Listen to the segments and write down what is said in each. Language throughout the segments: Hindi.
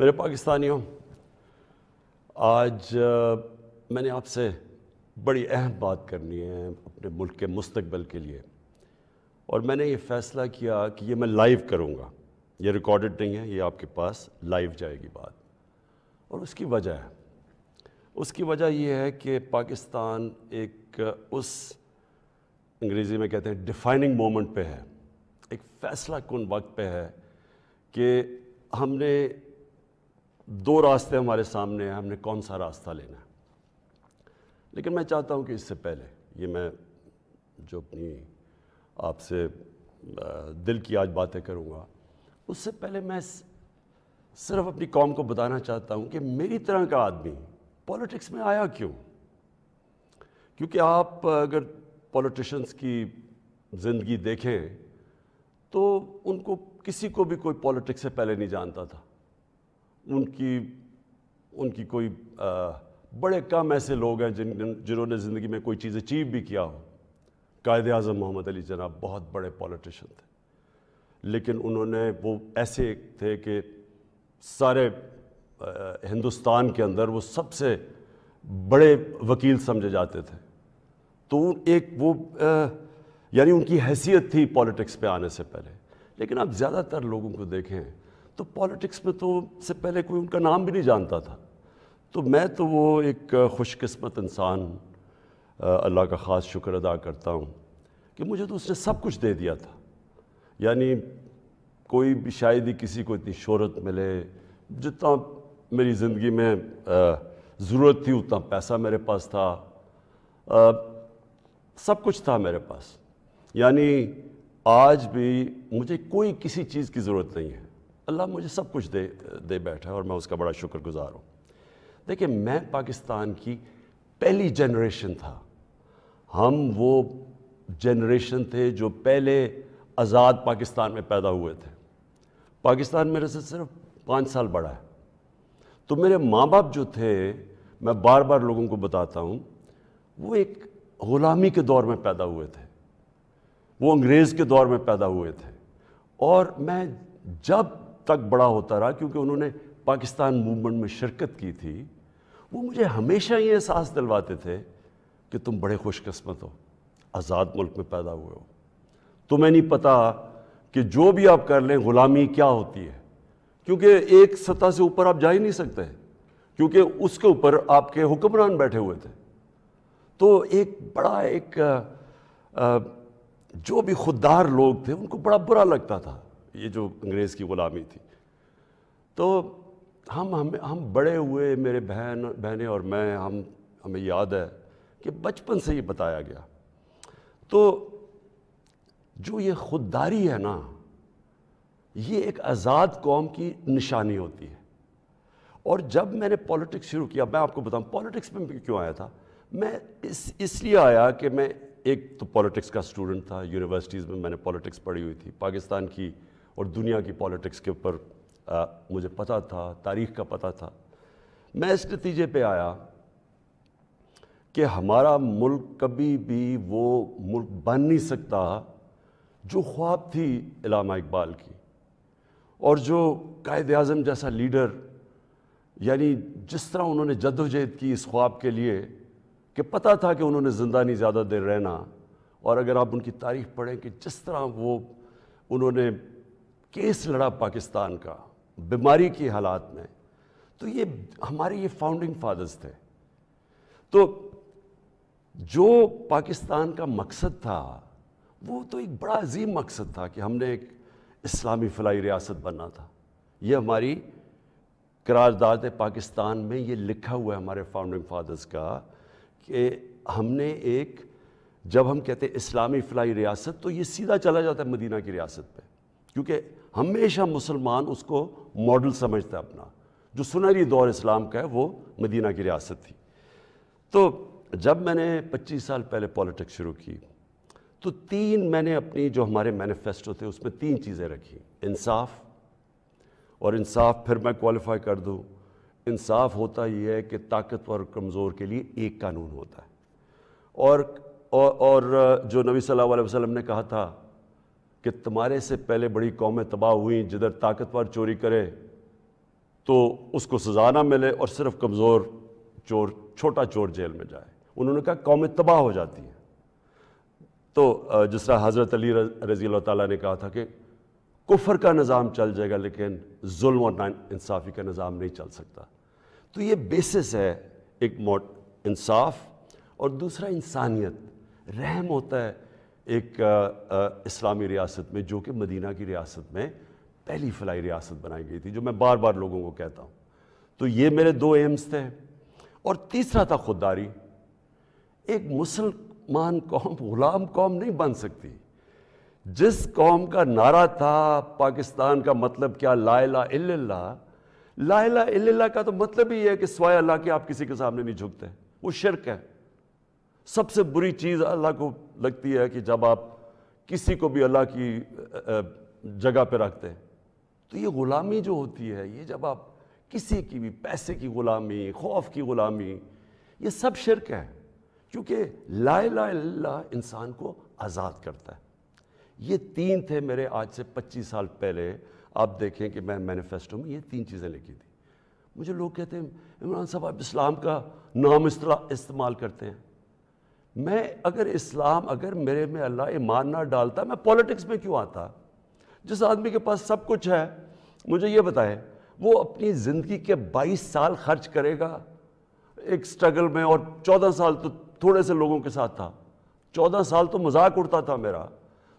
मेरे पाकिस्तानियों आज आ, मैंने आपसे बड़ी अहम बात करनी है अपने मुल्क के मुस्तबल के लिए और मैंने ये फ़ैसला किया कि ये मैं लाइव करूँगा ये रिकॉर्डेड नहीं है ये आपके पास लाइव जाएगी बात और उसकी वजह है उसकी वजह ये है कि पाकिस्तान एक उस अंग्रेज़ी में कहते हैं डिफाइनिंग मोमेंट पे है एक फ़ैसला कन वक्त पे है कि हमने दो रास्ते हमारे सामने हैं हमने कौन सा रास्ता लेना है लेकिन मैं चाहता हूँ कि इससे पहले ये मैं जो अपनी आपसे दिल की आज बातें करूँगा उससे पहले मैं सिर्फ अपनी कौम को बताना चाहता हूँ कि मेरी तरह का आदमी पॉलिटिक्स में आया क्यों क्योंकि आप अगर पॉलिटिशंस की ज़िंदगी देखें तो उनको किसी को भी कोई पॉलिटिक्स से पहले नहीं जानता था उनकी उनकी कोई आ, बड़े कम ऐसे लोग हैं जिन जिन्होंने ज़िंदगी में कोई चीज़ अचीव भी किया हो कायद अजम मोहम्मद अली जनाब बहुत बड़े पॉलिटिशन थे लेकिन उन्होंने वो ऐसे थे कि सारे आ, हिंदुस्तान के अंदर वो सबसे बड़े वकील समझे जाते थे तो एक वो यानी उनकी हैसियत थी पॉलिटिक्स पे आने से पहले लेकिन आप ज़्यादातर लोगों को देखें तो पॉलिटिक्स में तो से पहले कोई उनका नाम भी नहीं जानता था तो मैं तो वो एक खुशकस्मत इंसान अल्लाह का ख़ास शुक्र अदा करता हूँ कि मुझे तो उसने सब कुछ दे दिया था यानी कोई भी शायद ही किसी को इतनी शोहरत मिले जितना मेरी ज़िंदगी में ज़रूरत थी उतना पैसा मेरे पास था आ, सब कुछ था मेरे पास यानी आज भी मुझे कोई किसी चीज़ की ज़रूरत नहीं है अल्लाह मुझे सब कुछ दे दे बैठा है और मैं उसका बड़ा शुक्र गुजार हूँ देखिए मैं पाकिस्तान की पहली जनरेशन था हम वो जनरेशन थे जो पहले आज़ाद पाकिस्तान में पैदा हुए थे पाकिस्तान मेरे से सिर्फ पाँच साल बड़ा है तो मेरे माँ बाप जो थे मैं बार बार लोगों को बताता हूँ वो एक ग़ुलामी के दौर में पैदा हुए थे वो अंग्रेज़ के दौर में पैदा हुए थे और मैं जब तक बड़ा होता रहा क्योंकि उन्होंने पाकिस्तान मूवमेंट में शिरकत की थी वो मुझे हमेशा ये एहसास दिलवाते थे कि तुम बड़े खुशकस्मत हो आज़ाद मुल्क में पैदा हुए हो तुम्हें नहीं पता कि जो भी आप कर लें ग़ुलामी क्या होती है क्योंकि एक सतह से ऊपर आप जा ही नहीं सकते क्योंकि उसके ऊपर आपके हुक्मरान बैठे हुए थे तो एक बड़ा एक आ, आ, जो भी खुददार लोग थे उनको बड़ा बुरा लगता था ये जो अंग्रेज़ की ग़ुलामी थी तो हम हम हम बड़े हुए मेरे बहन बहनें और मैं हम हमें याद है कि बचपन से ये बताया गया तो जो ये खुददारी है ना ये एक आज़ाद कौम की निशानी होती है और जब मैंने पॉलिटिक्स शुरू किया मैं आपको बताऊं पॉलिटिक्स में क्यों आया था मैं इस इसलिए आया कि मैं एक तो पॉलिटिक्स का स्टूडेंट था यूनिवर्सिटीज़ में मैंने पॉलिटिक्स पढ़ी हुई थी पाकिस्तान की और दुनिया की पॉलिटिक्स के ऊपर मुझे पता था तारीख का पता था मैं इस नतीजे पे आया कि हमारा मुल्क कभी भी वो मुल्क बन नहीं सकता जो ख्वाब थी इलामा इकबाल की और जो कायद अजम जैसा लीडर यानी जिस तरह उन्होंने जद्दोजहद की इस ख्वाब के लिए कि पता था कि उन्होंने ज़िंदा नहीं ज़्यादा देर रहना और अगर आप उनकी तारीख पढ़ें कि जिस तरह वो उन्होंने केस लड़ा पाकिस्तान का बीमारी की हालात में तो ये हमारे ये फाउंडिंग फादर्स थे तो जो पाकिस्तान का मकसद था वो तो एक बड़ा अजीम मकसद था कि हमने एक इस्लामी फलाई रियासत बनना था ये हमारी करारदाद पाकिस्तान में ये लिखा हुआ है हमारे फाउंडिंग फादर्स का कि हमने एक जब हम कहते हैं इस्लामी फलाई रियासत तो ये सीधा चला जाता है मदीना की रियासत पे क्योंकि हमेशा मुसलमान उसको मॉडल समझता अपना जो सुनहरी दौर इस्लाम का है वो मदीना की रियासत थी तो जब मैंने 25 साल पहले पॉलिटिक्स शुरू की तो तीन मैंने अपनी जो हमारे मैनिफेस्टो थे उसमें तीन चीज़ें रखी इंसाफ और इंसाफ फिर मैं क्वालिफाई कर दूँ इंसाफ होता यह है कि ताकतवर कमज़ोर के लिए एक कानून होता है और और, और जो नबी सल्लल्लाहु अलैहि वसल्लम ने कहा था कि तुम्हारे से पहले बड़ी कौमें तबाह हुई जिधर ताकतवर चोरी करे तो उसको सज़ा ना मिले और सिर्फ कमज़ोर चोर छोटा चोर जेल में जाए उन्होंने कहा कौमें तबाह हो जाती हैं तो जिस तरह हज़रत अली रज़ी ताली ने कहा था कि कुफर का निज़ाम चल जाएगा लेकिन जुल्म और इंसाफी का निज़ाम नहीं चल सकता तो ये बेसिस है एक मोट इंसाफ और दूसरा इंसानियत रहम होता है एक आ, आ, इस्लामी रियासत में जो कि मदीना की रियासत में पहली फलाई रियासत बनाई गई थी जो मैं बार बार लोगों को कहता हूँ तो ये मेरे दो एम्स थे और तीसरा था खुददारी एक मुसलमान कौम गुलाम कौम नहीं बन सकती जिस कौम का नारा था पाकिस्तान का मतलब क्या लाला इल्ला लाला इल्ला का तो मतलब ही है कि स्वाय अल्लाह के आप किसी के सामने नहीं झुकते वो शिरक है सबसे बुरी चीज़ अल्लाह को लगती है कि जब आप किसी को भी अल्लाह की जगह पे रखते हैं तो ये ग़ुलामी जो होती है ये जब आप किसी की भी पैसे की ग़ुलामी खौफ की ग़ुलामी ये सब शिरक है क्योंकि ला ला इंसान को आज़ाद करता है ये तीन थे मेरे आज से 25 साल पहले आप देखें कि मैं मैनिफेस्टो में ये तीन चीज़ें लिखी थी मुझे लोग कहते हैं इमरान साहब आप इस्लाम का नाम इस्तेमाल करते हैं मैं अगर इस्लाम अगर मेरे में अल्लाह ईमान ना डालता मैं पॉलिटिक्स में क्यों आता जिस आदमी के पास सब कुछ है मुझे ये बताएं वो अपनी ज़िंदगी के 22 साल खर्च करेगा एक स्ट्रगल में और 14 साल तो थोड़े से लोगों के साथ था 14 साल तो मजाक उड़ता था मेरा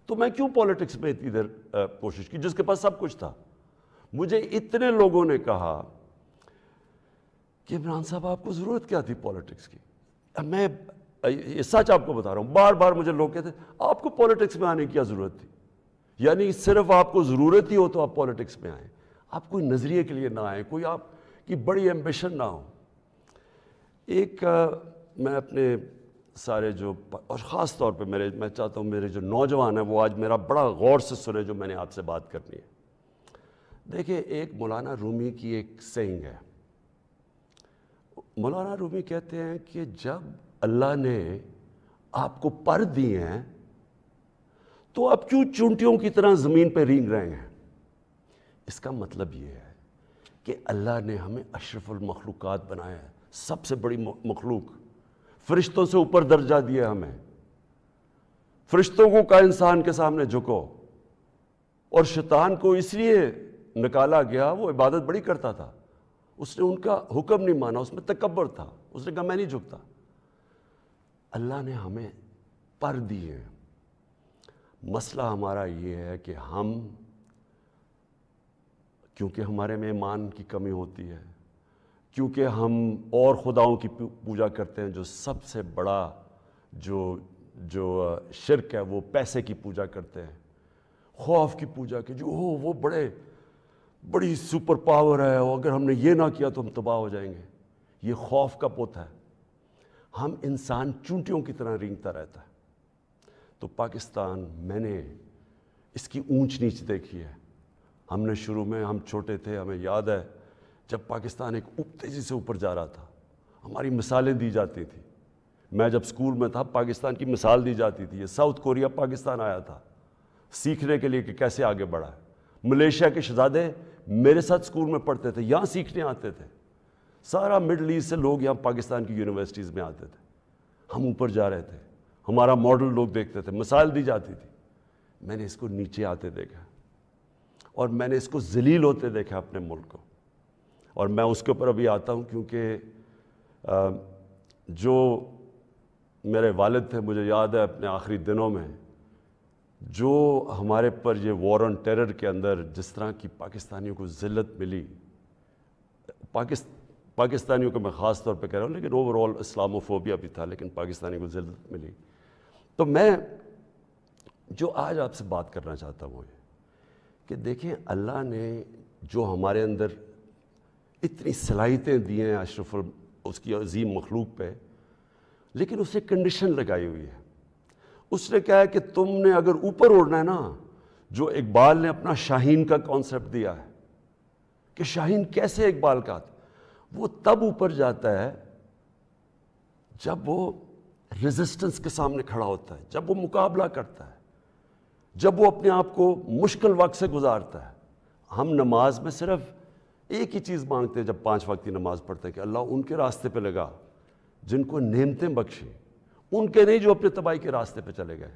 तो मैं क्यों पॉलिटिक्स में इतनी देर कोशिश की जिसके पास सब कुछ था मुझे इतने लोगों ने कहा कि इमरान साहब आपको ज़रूरत क्या थी पॉलिटिक्स की मैं ये सच आपको बता रहा हूँ बार बार मुझे लोग कहते आपको पॉलिटिक्स में आने की क्या ज़रूरत थी यानी सिर्फ आपको ज़रूरत ही हो तो आप पॉलिटिक्स में आए आप कोई नज़रिए के लिए ना आए कोई आप की बड़ी एम्बिशन ना हो एक आ, मैं अपने सारे जो और ख़ास तौर पे मेरे मैं चाहता हूँ मेरे जो नौजवान हैं वो आज मेरा बड़ा गौर से सुने जो मैंने आपसे बात करनी है देखिए एक मौलाना रूमी की एक सेंग है मौलाना रूमी कहते हैं कि जब अल्लाह ने आपको पर दिए हैं तो आप क्यों चूंटियों की तरह ज़मीन पर रींग रहे हैं इसका मतलब यह है कि अल्लाह ने हमें अशरफुलमखलूक़ बनाया है सबसे बड़ी मखलूक फरिश्तों से ऊपर दर्जा दिया हमें फरिश्तों को का इंसान के सामने झुको और शैतान को इसलिए निकाला गया वो इबादत बड़ी करता था उसने उनका हुक्म नहीं माना उसमें तकबर था उसने कहा मैं नहीं झुकता अल्लाह ने हमें पर दिए हैं मसला हमारा ये है कि हम क्योंकि हमारे में ईमान की कमी होती है क्योंकि हम और खुदाओं की पूजा करते हैं जो सबसे बड़ा जो जो शिरक है वो पैसे की पूजा करते हैं खौफ की पूजा की जो हो वो बड़े बड़ी सुपर पावर है अगर हमने ये ना किया तो हम तबाह हो जाएंगे ये खौफ का पोता है हम इंसान चूंटियों की तरह रींगता रहता है तो पाकिस्तान मैंने इसकी ऊंच नीच देखी है हमने शुरू में हम छोटे थे हमें याद है जब पाकिस्तान एक उप तेजी से ऊपर जा रहा था हमारी मिसालें दी जाती थी मैं जब स्कूल में था पाकिस्तान की मिसाल दी जाती थी ये साउथ कोरिया पाकिस्तान आया था सीखने के लिए कि कैसे आगे बढ़ा है मलेशिया के शहजादे मेरे साथ स्कूल में पढ़ते थे यहाँ सीखने आते थे सारा मिडल ईस्ट से लोग यहाँ पाकिस्तान की यूनिवर्सिटीज़ में आते थे हम ऊपर जा रहे थे हमारा मॉडल लोग देखते थे मिसाइल दी जाती थी मैंने इसको नीचे आते देखा और मैंने इसको जलील होते देखा अपने मुल्क को और मैं उसके ऊपर अभी आता हूँ क्योंकि जो मेरे वालिद थे मुझे याद है अपने आखिरी दिनों में जो हमारे पर ये वॉर ऑन टेरर के अंदर जिस तरह की पाकिस्तानियों को ज़िल्लत मिली पाकिस्तान पाकिस्तानियों को मैं ख़ास तौर पे कह रहा हूँ लेकिन ओवरऑल इस्लामोफोबिया भी था लेकिन पाकिस्तानी को जिल्द मिली तो मैं जो आज आपसे बात करना चाहता हूँ कि देखें अल्लाह ने जो हमारे अंदर इतनी सलाहितें दी हैं अशरफुल उसकी अजीम मखलूक पे लेकिन उसे कंडीशन लगाई हुई है उसने कहा है कि तुमने अगर ऊपर उड़ना है ना जो इकबाल ने अपना शाहीन का कॉन्सेप्ट दिया है कि शाहीन कैसे इकबाल का था वो तब ऊपर जाता है जब वो रेजिस्टेंस के सामने खड़ा होता है जब वो मुकाबला करता है जब वो अपने आप को मुश्किल वक्त से गुजारता है हम नमाज में सिर्फ एक ही चीज़ मांगते हैं जब पांच वक्त की नमाज पढ़ते हैं कि अल्लाह उनके रास्ते पे लगा जिनको नेमतें बख्शे उनके नहीं जो अपने तबाही के रास्ते पे चले गए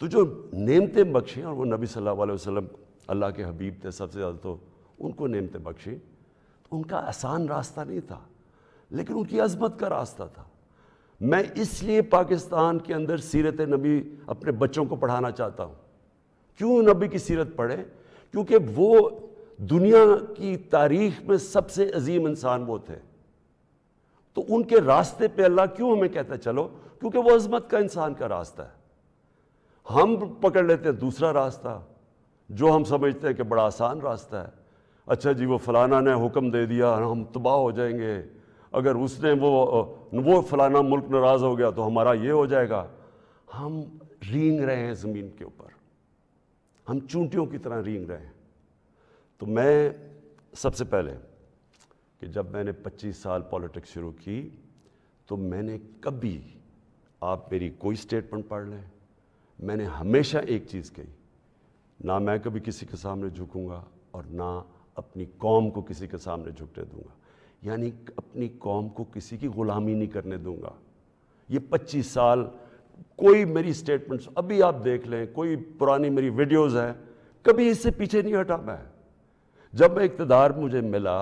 तो जो नेमतें बख्शी और वो नबी सल्लल्लाहु अलैहि वसल्लम अल्लाह के हबीब थे सबसे ज़्यादा तो उनको नेमतें बख्शी उनका आसान रास्ता नहीं था लेकिन उनकी अजमत का रास्ता था मैं इसलिए पाकिस्तान के अंदर सीरत नबी अपने बच्चों को पढ़ाना चाहता हूँ क्यों नबी की सीरत पढ़े क्योंकि वो दुनिया की तारीख में सबसे अजीम इंसान वो थे तो उनके रास्ते पे अल्लाह क्यों हमें कहता है चलो क्योंकि वो अजमत का इंसान का रास्ता है हम पकड़ लेते हैं दूसरा रास्ता जो हम समझते हैं कि बड़ा आसान रास्ता है अच्छा जी वो फलाना ने हुक्म दे दिया हम तबाह हो जाएंगे अगर उसने वो वो फलाना मुल्क नाराज़ हो गया तो हमारा ये हो जाएगा हम रींग रहे हैं ज़मीन के ऊपर हम चूंटियों की तरह रींग रहे हैं तो मैं सबसे पहले कि जब मैंने 25 साल पॉलिटिक्स शुरू की तो मैंने कभी आप मेरी कोई स्टेटमेंट पढ़ लें मैंने हमेशा एक चीज़ कही ना मैं कभी किसी के सामने झुकूँगा और ना अपनी कौम को किसी के सामने झुकने दूंगा यानी अपनी कौम को किसी की ग़ुलामी नहीं करने दूंगा ये 25 साल कोई मेरी स्टेटमेंट्स अभी आप देख लें कोई पुरानी मेरी वीडियोस हैं कभी इससे पीछे नहीं हटा मैं जब मैं इकतदार मुझे मिला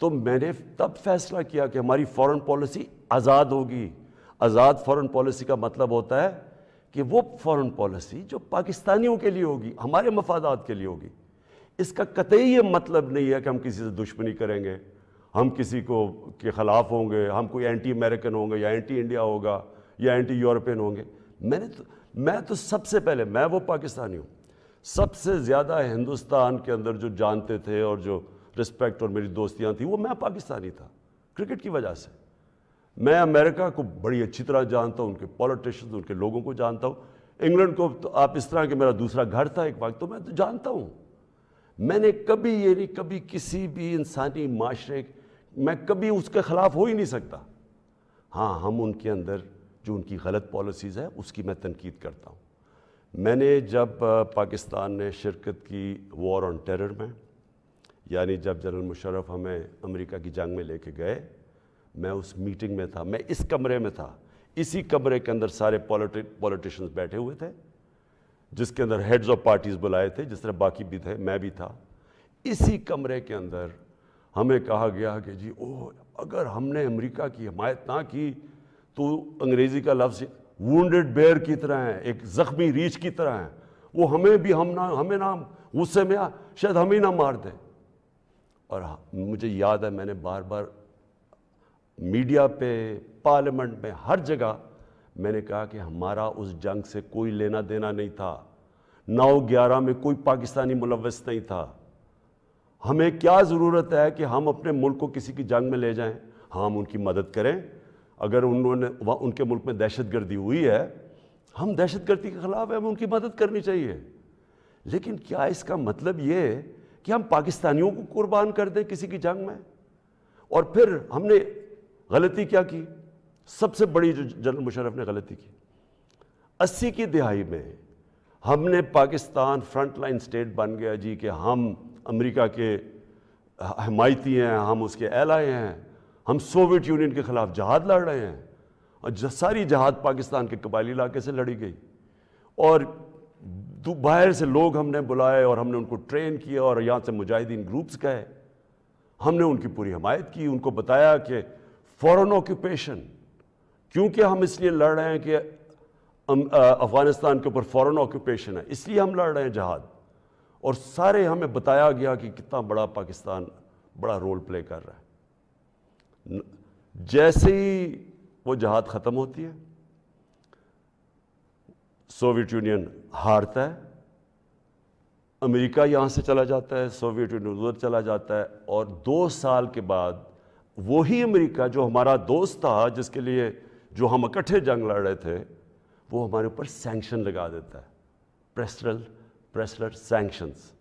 तो मैंने तब फैसला किया कि हमारी फॉरेन पॉलिसी आज़ाद होगी आज़ाद फॉरेन पॉलिसी का मतलब होता है कि वो फॉरेन पॉलिसी जो पाकिस्तानियों के लिए होगी हमारे मफादात के लिए होगी इसका कतई ये मतलब नहीं है कि हम किसी से दुश्मनी करेंगे हम किसी को के ख़िलाफ़ होंगे हम कोई एंटी अमेरिकन होंगे या एंटी इंडिया होगा या एंटी यूरोपियन होंगे मैंने तो मैं तो सबसे पहले मैं वो पाकिस्तानी हूँ सबसे ज़्यादा हिंदुस्तान के अंदर जो जानते थे और जो रिस्पेक्ट और मेरी दोस्तियाँ थी वो मैं पाकिस्तानी था क्रिकेट की वजह से मैं अमेरिका को बड़ी अच्छी तरह जानता हूँ उनके पॉलिटिशन उनके लोगों को जानता हूँ इंग्लैंड को तो आप इस तरह के मेरा दूसरा घर था एक वक्त तो मैं तो जानता हूँ मैंने कभी ये नहीं कभी किसी भी इंसानी माशरे मैं कभी उसके ख़िलाफ़ हो ही नहीं सकता हाँ हम उनके अंदर जो उनकी गलत पॉलिसीज़ है उसकी मैं तनकीद करता हूँ मैंने जब पाकिस्तान ने शिरकत की वॉर ऑन टेरर में यानी जब जनरल मुशरफ हमें अमेरिका की जंग में लेके गए मैं उस मीटिंग में था मैं इस कमरे में था इसी कमरे के अंदर सारे पॉलिटिशियंस बैठे हुए थे जिसके अंदर हेड्स ऑफ पार्टीज़ बुलाए थे जिस तरह बाकी भी थे मैं भी था इसी कमरे के अंदर हमें कहा गया कि जी ओ अगर हमने अमेरिका की हमायत ना की तो अंग्रेज़ी का लफ्ज़ वेड बेयर की तरह है एक ज़ख्मी रीछ की तरह है वो हमें भी हम ना हमें ना गुस्से में आ शायद हम ही ना मार दें और हाँ, मुझे याद है मैंने बार बार मीडिया पे पार्लियामेंट में हर जगह मैंने कहा कि हमारा उस जंग से कोई लेना देना नहीं था नौ ग्यारह में कोई पाकिस्तानी मुलवस नहीं था हमें क्या ज़रूरत है कि हम अपने मुल्क को किसी की जंग में ले जाएं हम उनकी मदद करें अगर उन्होंने उनके मुल्क में दहशत गर्दी हुई है हम दहशत गर्दी के ख़िलाफ़ है हमें उनकी मदद करनी चाहिए लेकिन क्या इसका मतलब ये कि हम पाकिस्तानियों को कुर्बान कर दें किसी की जंग में और फिर हमने गलती क्या की सबसे बड़ी जो जनरल मुशरफ ने गलती की अस्सी की दिहाई में हमने पाकिस्तान फ्रंट लाइन स्टेट बन गया जी कि हम अमेरिका के हमायती हैं हम उसके एलाए हैं हम सोवियत यूनियन के ख़िलाफ़ जहाद लड़ रहे हैं और सारी जहाद पाकिस्तान के कबायली इलाके से लड़ी गई और बाहर से लोग हमने बुलाए और हमने उनको ट्रेन किया और यहाँ से मुजाहिदीन ग्रुप्स गए हमने उनकी पूरी हमायत की उनको बताया कि फॉरन ऑक्यूपेशन क्योंकि हम इसलिए लड़ रहे हैं कि अफ़गानिस्तान के ऊपर फॉरेन ऑक्यूपेशन है इसलिए हम लड़ रहे हैं जहाद और सारे हमें बताया गया कि कितना बड़ा पाकिस्तान बड़ा रोल प्ले कर रहा है जैसे ही वो जहाद ख़त्म होती है सोवियत यूनियन हारता है अमेरिका यहाँ से चला जाता है सोवियत यूनियन उधर चला जाता है और दो साल के बाद वही अमेरिका जो हमारा दोस्त था जिसके लिए जो हम इकट्ठे जंग लड़ रहे थे वो हमारे ऊपर सैंक्शन लगा देता है प्रेसरल प्रेसलर सैंक्शंस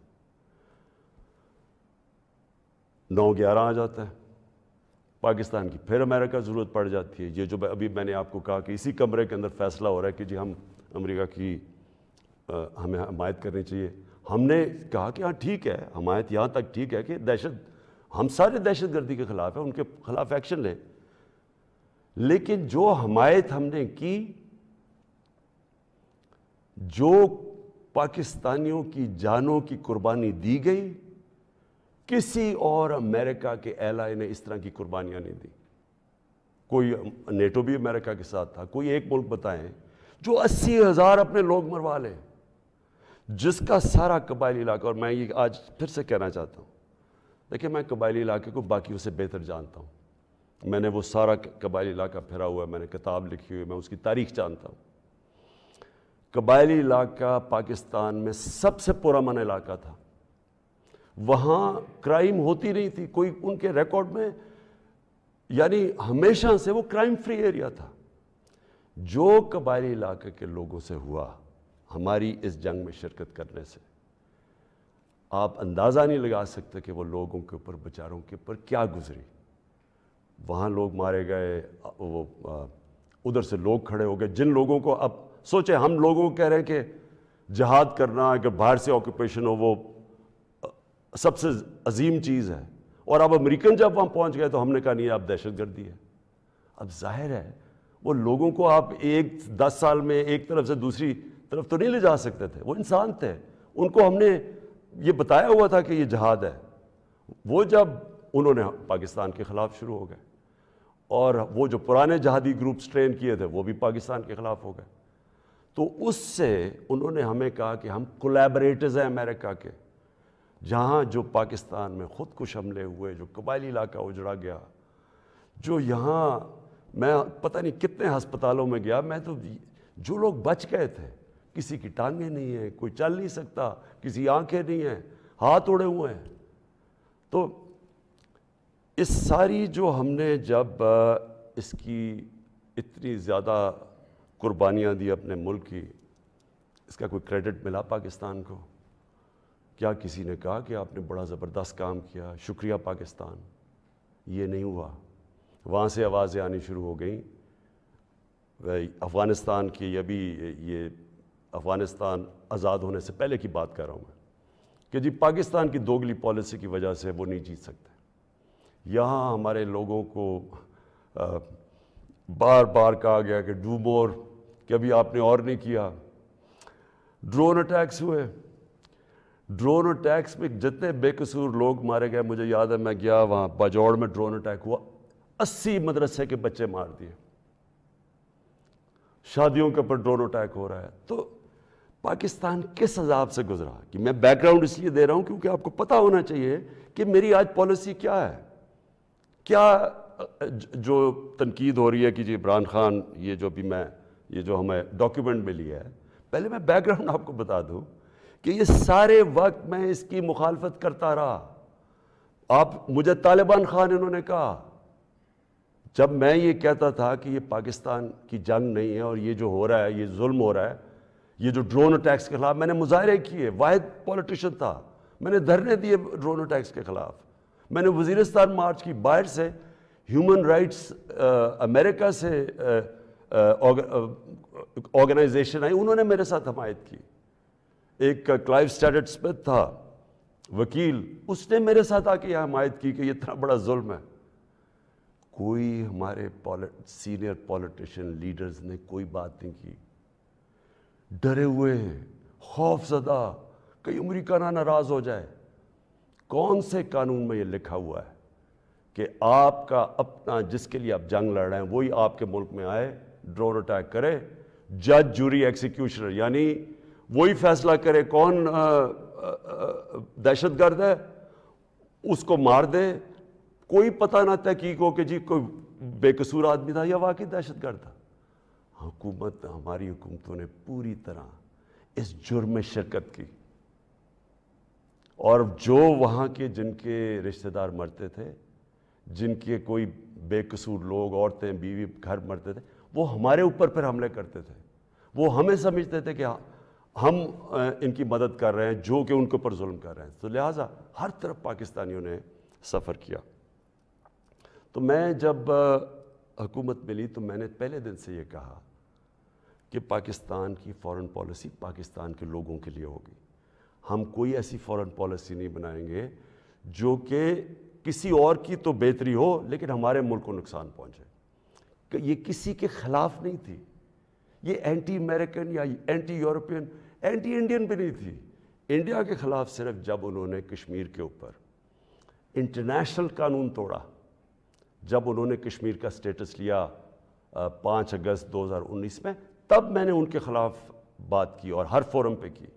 नौ ग्यारह आ जाता है पाकिस्तान की फिर अमेरिका ज़रूरत पड़ जाती है ये जो अभी मैंने आपको कहा कि इसी कमरे के अंदर फैसला हो रहा है कि जी हम अमेरिका की आ, हमें हमायत करनी चाहिए हमने कहा कि हाँ ठीक है हमायत यहाँ तक ठीक है कि दहशत हम सारे दहशत गर्दी के ख़िलाफ़ हैं उनके ख़िलाफ़ एक्शन लें लेकिन जो हमायत हमने की जो पाकिस्तानियों की जानों की कुर्बानी दी गई किसी और अमेरिका के एलाई ने इस तरह की कुर्बानियां नहीं दी कोई नेटो भी अमेरिका के साथ था कोई एक मुल्क बताएं जो अस्सी हज़ार अपने लोग मरवा लें जिसका सारा कबायली इलाका और मैं ये आज फिर से कहना चाहता हूँ देखिए मैं कबायली इलाके को बाकी से बेहतर जानता हूँ मैंने वो सारा कबायली इलाका फिरा हुआ है मैंने किताब लिखी हुई मैं उसकी तारीख जानता हूँ कबायली इलाका पाकिस्तान में सबसे पुरान इलाका था वहाँ क्राइम होती नहीं थी कोई उनके रिकॉर्ड में यानी हमेशा से वो क्राइम फ्री एरिया था जो कबायली इलाके के लोगों से हुआ हमारी इस जंग में शिरकत करने से आप अंदाज़ा नहीं लगा सकते कि वो लोगों के ऊपर बेचारों के ऊपर क्या गुजरी वहाँ लोग मारे गए वो उधर से लोग खड़े हो गए जिन लोगों को अब सोचे हम लोगों को कह रहे हैं कि जहाद करना कि बाहर से ऑक्यूपेशन हो वो सबसे अजीम चीज़ है और अब अमेरिकन जब वहाँ पहुँच गए तो हमने कहा नहीं आप दहशत गर्दी है अब जाहिर है वो लोगों को आप एक दस साल में एक तरफ से दूसरी तरफ तो नहीं ले जा सकते थे वो इंसान थे उनको हमने ये बताया हुआ था कि ये जहाद है वो जब उन्होंने पाकिस्तान के ख़िलाफ़ शुरू हो गए और वो जो पुराने जहादी ग्रुप्स ट्रेन किए थे वो भी पाकिस्तान के ख़िलाफ़ हो गए तो उससे उन्होंने हमें कहा कि हम कोलेबरेटर्स हैं अमेरिका के जहाँ जो पाकिस्तान में खुद कुछ हमले हुए जो कबायली इलाका उजड़ा गया जो यहाँ मैं पता नहीं कितने हस्पतालों में गया मैं तो जो लोग बच गए थे किसी की टांगें नहीं हैं कोई चल नहीं सकता किसी आंखें नहीं हैं हाथ उड़े हुए हैं तो इस सारी जो हमने जब इसकी इतनी ज़्यादा कुर्बानियाँ दी अपने मुल्क की इसका कोई क्रेडिट मिला पाकिस्तान को क्या किसी ने कहा कि आपने बड़ा ज़बरदस्त काम किया शुक्रिया पाकिस्तान ये नहीं हुआ वहाँ से आवाज़ें आनी शुरू हो गई अफ़गानिस्तान की अभी ये अफ़गानिस्तान आज़ाद होने से पहले की बात कर रहा हूँ मैं कि जी पाकिस्तान की दोगली पॉलिसी की वजह से वो नहीं जीत सकते यहाँ हमारे लोगों को आ, बार बार कहा गया कि डू मोर कि अभी आपने और नहीं किया ड्रोन अटैक्स हुए ड्रोन अटैक्स में जितने बेकसूर लोग मारे गए मुझे याद है मैं गया वहाँ बाजौड़ में ड्रोन अटैक हुआ अस्सी मदरसे के बच्चे मार दिए शादियों के ऊपर ड्रोन अटैक हो रहा है तो पाकिस्तान किस अजाब से गुजरा कि मैं बैकग्राउंड इसलिए दे रहा हूँ क्योंकि आपको पता होना चाहिए कि मेरी आज पॉलिसी क्या है क्या जो तनकीद हो रही है कि जी इमरान खान ये जो भी मैं ये जो हमें डॉक्यूमेंट मिली है पहले मैं बैकग्राउंड आपको बता दूं कि ये सारे वक्त मैं इसकी मुखालफत करता रहा आप मुझे तालिबान खान इन्होंने कहा जब मैं ये कहता था कि ये पाकिस्तान की जंग नहीं है और ये जो हो रहा है ये जुल्म हो रहा है ये जो ड्रोन अटैक्स के खिलाफ मैंने मुजाहरे किए वाद पॉलिटिशियन था मैंने धरने दिए ड्रोन अटैक्स के खिलाफ मैंने वजीरस्तान मार्च की बाहर से ह्यूमन राइट्स अमेरिका से ऑर्गेनाइजेशन आई उन्होंने मेरे साथ हमायत की एक क्लाइव स्टैंडर्ड स्मिथ था वकील उसने मेरे साथ आके यह हमायत की कि इतना बड़ा जुल्म है कोई हमारे सीनियर पॉलिटिशियन लीडर्स ने कोई बात नहीं की डरे हुए हैं खौफजदा कहीं अमरीका ना नाराज़ हो जाए कौन से कानून में ये लिखा हुआ है कि आपका अपना जिसके लिए आप जंग लड़ रहे हैं वही आपके मुल्क में आए ड्रोन अटैक करे जज जूरी एक्सिक्यूशनर यानी वही फैसला करे कौन दहशत गर्द है उसको मार दे कोई पता ना तहकीक हो कि जी कोई बेकसूर आदमी था या वाकई दहशत गर्द था हुकूमत हमारी हुकूमतों ने पूरी तरह इस जुर्म में शिरकत की और जो वहाँ के जिनके रिश्तेदार मरते थे जिनके कोई बेकसूर लोग औरतें बीवी घर मरते थे वो हमारे ऊपर फिर हमले करते थे वो हमें समझते थे कि हम इनकी मदद कर रहे हैं जो कि उनके ऊपर जुल्म कर रहे हैं तो लिहाजा हर तरफ पाकिस्तानियों ने सफ़र किया तो मैं जब हुकूमत मिली तो मैंने पहले दिन से ये कहा कि पाकिस्तान की फॉरेन पॉलिसी पाकिस्तान के लोगों के लिए होगी हम कोई ऐसी फॉरेन पॉलिसी नहीं बनाएंगे जो कि किसी और की तो बेहतरी हो लेकिन हमारे मुल्क को नुकसान पहुंचे ये किसी के ख़िलाफ़ नहीं थी ये एंटी अमेरिकन या एंटी यूरोपियन एंटी इंडियन भी नहीं थी इंडिया के ख़िलाफ़ सिर्फ जब उन्होंने कश्मीर के ऊपर इंटरनेशनल कानून तोड़ा जब उन्होंने कश्मीर का स्टेटस लिया पाँच अगस्त 2019 में तब मैंने उनके ख़िलाफ़ बात की और हर फोरम पे की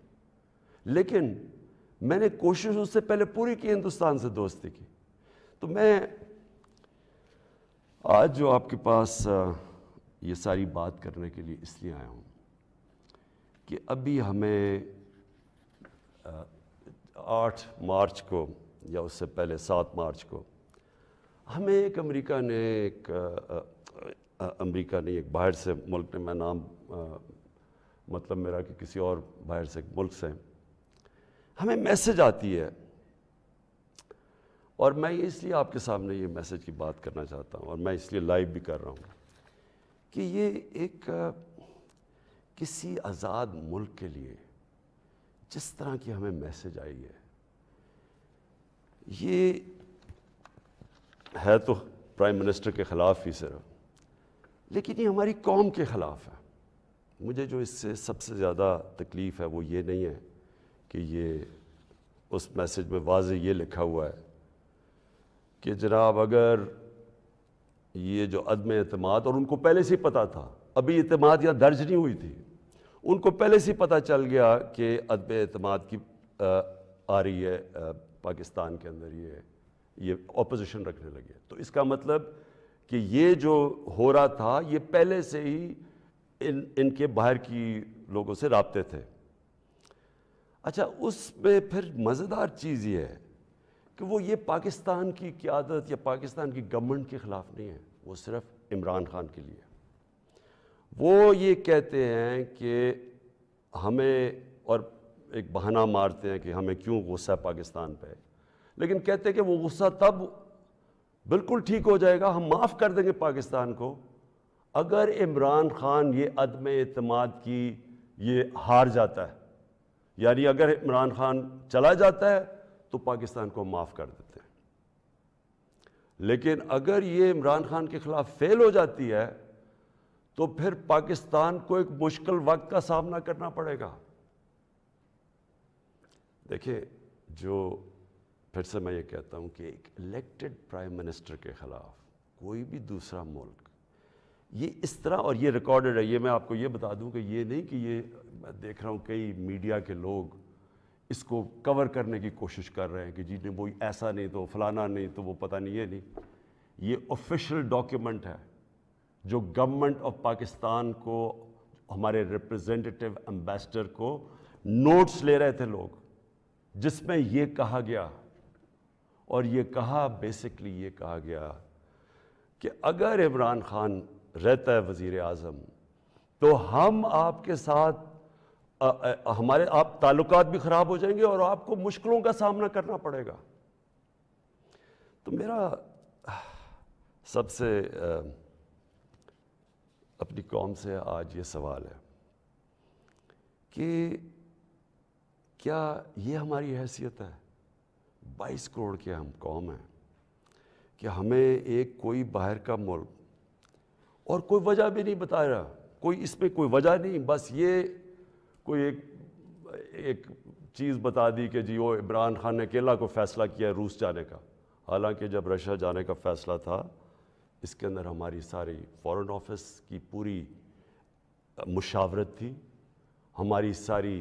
लेकिन मैंने कोशिश उससे पहले पूरी की हिंदुस्तान से दोस्ती की तो मैं आज जो आपके पास ये सारी बात करने के लिए इसलिए आया हूँ कि अभी हमें आठ मार्च को या उससे पहले सात मार्च को हमें एक अमेरिका ने एक अमेरिका ने एक बाहर से मुल्क ने मैं नाम आ, मतलब मेरा कि किसी और बाहर से मुल्क से हमें मैसेज आती है और मैं इसलिए आपके सामने ये मैसेज की बात करना चाहता हूँ और मैं इसलिए लाइव भी कर रहा हूँ कि ये एक किसी आज़ाद मुल्क के लिए जिस तरह की हमें मैसेज आई है ये है तो प्राइम मिनिस्टर के ख़िलाफ़ ही सिर्फ लेकिन ये हमारी कौम के ख़िलाफ़ है मुझे जो इससे सबसे ज़्यादा तकलीफ़ है वो ये नहीं है कि ये उस मैसेज में वाज ये लिखा हुआ है कि जनाब अगर ये जो अदम अतमाद और उनको पहले से ही पता था अभी अतमाद यहाँ दर्ज नहीं हुई थी उनको पहले से पता चल गया कि अदम अतमाद की आ, आ रही है आ, पाकिस्तान के अंदर ये ये अपोजिशन रखने लगे तो इसका मतलब कि ये जो हो रहा था ये पहले से ही इन इनके बाहर की लोगों से रबते थे अच्छा उसमें फिर मज़ेदार चीज़ ये है कि वो ये पाकिस्तान की क्यादत या पाकिस्तान की गवर्नमेंट के ख़िलाफ़ नहीं है वो सिर्फ इमरान ख़ान के लिए वो ये कहते हैं कि हमें और एक बहाना मारते हैं कि हमें क्यों गुस्सा पाकिस्तान पर लेकिन कहते हैं कि वो गुस्सा तब बिल्कुल ठीक हो जाएगा हम माफ़ कर देंगे पाकिस्तान को अगर इमरान ख़ान ये अदम अतमाद की ये हार जाता है यानी अगर इमरान खान चला जाता है तो पाकिस्तान को माफ़ कर देते हैं लेकिन अगर ये इमरान खान के ख़िलाफ़ फेल हो जाती है तो फिर पाकिस्तान को एक मुश्किल वक्त का सामना करना पड़ेगा देखिए जो फिर से मैं ये कहता हूँ कि एक इलेक्टेड प्राइम मिनिस्टर के ख़िलाफ़ कोई भी दूसरा मुल्क ये इस तरह और ये रिकॉर्डेड है ये मैं आपको ये बता दूं कि ये नहीं कि ये मैं देख रहा हूँ कई मीडिया के लोग इसको कवर करने की कोशिश कर रहे हैं कि जी नहीं वो ऐसा नहीं तो फलाना नहीं तो वो पता नहीं है नहीं ये ऑफिशियल डॉक्यूमेंट है जो गवर्नमेंट ऑफ पाकिस्तान को हमारे रिप्रेजेंटेटिव एम्बेसडर को नोट्स ले रहे थे लोग जिसमें ये कहा गया और ये कहा बेसिकली ये कहा गया कि अगर इमरान खान रहता है वज़ी अजम तो हम आपके साथ आ, आ, हमारे आप ताल्लुक भी ख़राब हो जाएंगे और आपको मुश्किलों का सामना करना पड़ेगा तो मेरा सबसे अपनी कौम से आज ये सवाल है कि क्या ये हमारी हैसियत है बाईस करोड़ के हम कौम हैं कि हमें एक कोई बाहर का मुल्क और कोई वजह भी नहीं बता रहा कोई इस पर कोई वजह नहीं बस ये कोई एक एक चीज़ बता दी कि जी वो इमरान खान ने अकेला को फ़ैसला किया रूस जाने का हालांकि जब रशिया जाने का फ़ैसला था इसके अंदर हमारी सारी फॉरेन ऑफिस की पूरी मुशावरत थी हमारी सारी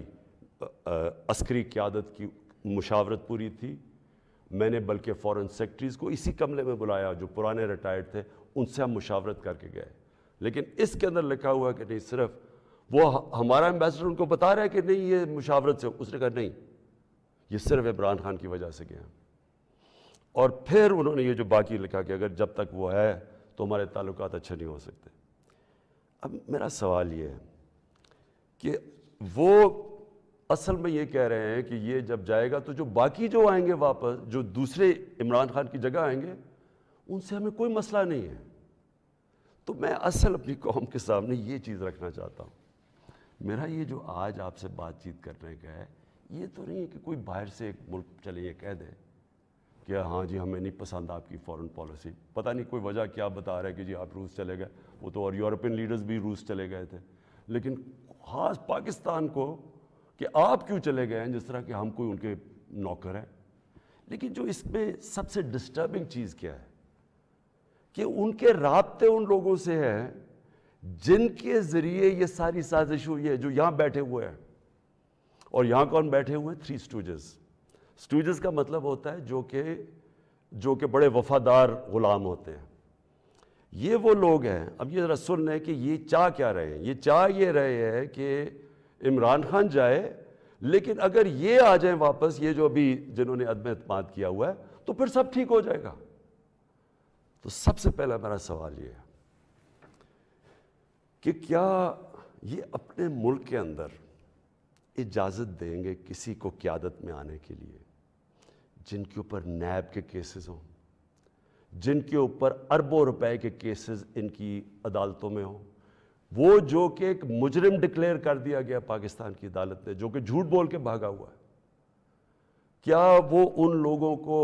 अस्करी क्यादत की मुशावरत पूरी थी मैंने बल्कि फ़ॉरेन सेक्रेटरीज़ को इसी कमरे में बुलाया जो पुराने रिटायर्ड थे उनसे हम मुशावरत करके गए लेकिन इसके अंदर लिखा हुआ है कि नहीं सिर्फ वो हमारा एम्बेसडर उनको बता रहा है कि नहीं ये मुशावरत से उसने कहा नहीं ये सिर्फ इमरान खान की वजह से गया और फिर उन्होंने ये जो बाकी लिखा कि अगर जब तक वो है तो हमारे ताल्लुक अच्छे नहीं हो सकते अब मेरा सवाल ये है कि वो असल में ये कह रहे हैं कि ये जब जाएगा तो जो बाकी जो आएंगे वापस जो दूसरे इमरान खान की जगह आएंगे उनसे हमें कोई मसला नहीं है तो मैं असल अपनी कौम के सामने ये चीज़ रखना चाहता हूँ मेरा ये जो आज आपसे बातचीत करने का है ये तो नहीं है कि कोई बाहर से एक मुल्क चले ये कह दे कि हाँ जी हमें नहीं पसंद आपकी फॉरेन पॉलिसी पता नहीं कोई वजह क्या बता रहा है कि जी आप रूस चले गए वो तो और यूरोपियन लीडर्स भी रूस चले गए थे लेकिन ख़ास पाकिस्तान को कि आप क्यों चले गए हैं जिस तरह कि हम कोई उनके नौकर हैं लेकिन जो इसमें सबसे डिस्टर्बिंग चीज़ क्या है कि उनके रबते उन लोगों से हैं जिनके ज़रिए ये सारी साजिश हुई है जो यहाँ बैठे हुए हैं और यहाँ कौन बैठे हुए हैं थ्री स्टूजेस स्टूजेस का मतलब होता है जो कि जो कि बड़े वफादार ग़ुलाम होते हैं ये वो लोग हैं अब ये ज़रा सुन लें कि ये चाह क्या रहे हैं ये चाह ये रहे हैं कि इमरान खान जाए लेकिन अगर ये आ जाए वापस ये जो अभी जिन्होंने अदम अतमाद किया हुआ है तो फिर सब ठीक हो जाएगा तो सबसे पहला मेरा सवाल ये है कि क्या ये अपने मुल्क के अंदर इजाज़त देंगे किसी को क्यादत में आने के लिए जिनके ऊपर नैब के केसेस हों जिनके ऊपर अरबों रुपए के केसेस इनकी अदालतों में हों वो जो कि एक मुजरिम डिक्लेयर कर दिया गया पाकिस्तान की अदालत ने जो कि झूठ बोल के भागा हुआ है क्या वो उन लोगों को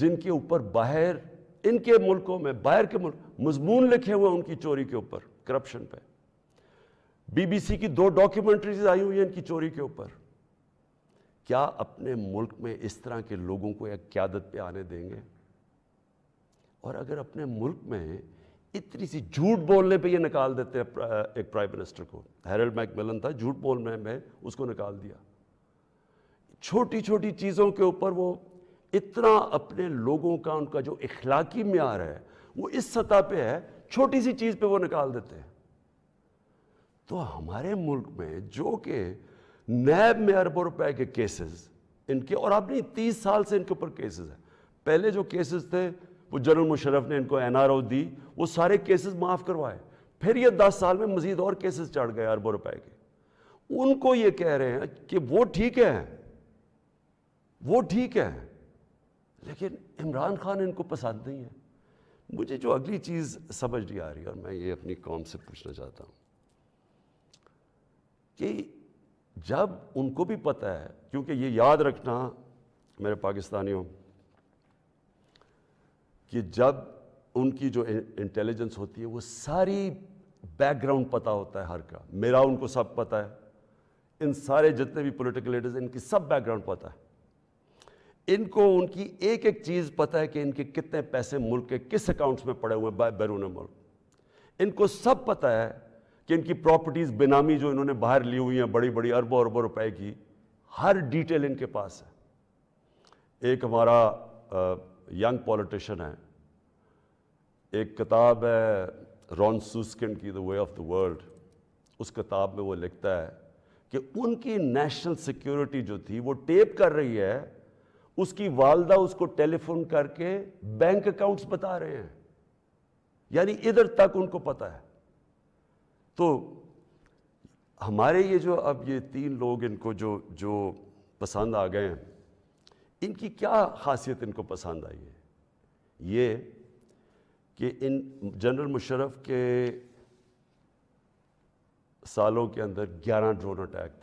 जिनके ऊपर बाहर इनके मुल्कों में बाहर के मुल्क मजमून लिखे हुए उनकी चोरी के ऊपर करप्शन पे बीबीसी की दो डॉक्यूमेंट्रीज आई हुई हैं इनकी चोरी के ऊपर क्या अपने मुल्क में इस तरह के लोगों को एक क्यादत पे आने देंगे और अगर अपने मुल्क में इतनी सी झूठ बोलने पे ये निकाल देते हैं एक प्राइम मिनिस्टर को हेरल्ड मैकमेलन था झूठ बोलने में उसको निकाल दिया छोटी छोटी चीज़ों के ऊपर वो इतना अपने लोगों का उनका जो इखलाकी म्यार है वो इस सतह पे है छोटी सी चीज़ पे वो निकाल देते हैं तो हमारे मुल्क में जो कि नैब में अरबों रुपए के केसेस इनके और आपने तीस साल से इनके ऊपर केसेस हैं पहले जो केसेस थे वो जनरल मुशरफ ने इनको एन दी वो सारे केसेस माफ़ करवाए फिर ये दस साल में मज़ीद और केसेस चढ़ गए अरबों रुपए के उनको ये कह रहे हैं कि वो ठीक है वो ठीक है लेकिन इमरान खान इनको पसंद नहीं है मुझे जो अगली चीज़ समझ नहीं आ रही और मैं ये अपनी कौम से पूछना चाहता हूँ कि जब उनको भी पता है क्योंकि ये याद रखना मेरे पाकिस्तानियों कि जब उनकी जो इंटेलिजेंस होती है वो सारी बैकग्राउंड पता होता है हर का मेरा उनको सब पता है इन सारे जितने भी पॉलिटिकल लीडर्स इनकी सब बैकग्राउंड पता है इनको उनकी एक एक चीज़ पता है कि इनके कितने पैसे मुल्क के किस अकाउंट्स में पड़े हुए हैं बैरून मुल्क इनको सब पता है कि इनकी प्रॉपर्टीज़ बेनामी जो इन्होंने बाहर ली हुई हैं बड़ी बड़ी अरबों अरबों रुपए की हर डिटेल इनके पास है एक हमारा यंग पॉलिटिशन है एक किताब है रॉन सूस्किन की the way of the world उस किताब में वो लिखता है कि उनकी नेशनल सिक्योरिटी जो थी वो टेप कर रही है उसकी वालदा उसको टेलीफोन करके बैंक अकाउंट्स बता रहे हैं यानी इधर तक उनको पता है तो हमारे ये जो अब ये तीन लोग इनको जो जो पसंद आ गए हैं इनकी क्या खासियत इनको पसंद आई है ये कि इन जनरल मुशरफ के सालों के अंदर 11 ड्रोन अटैक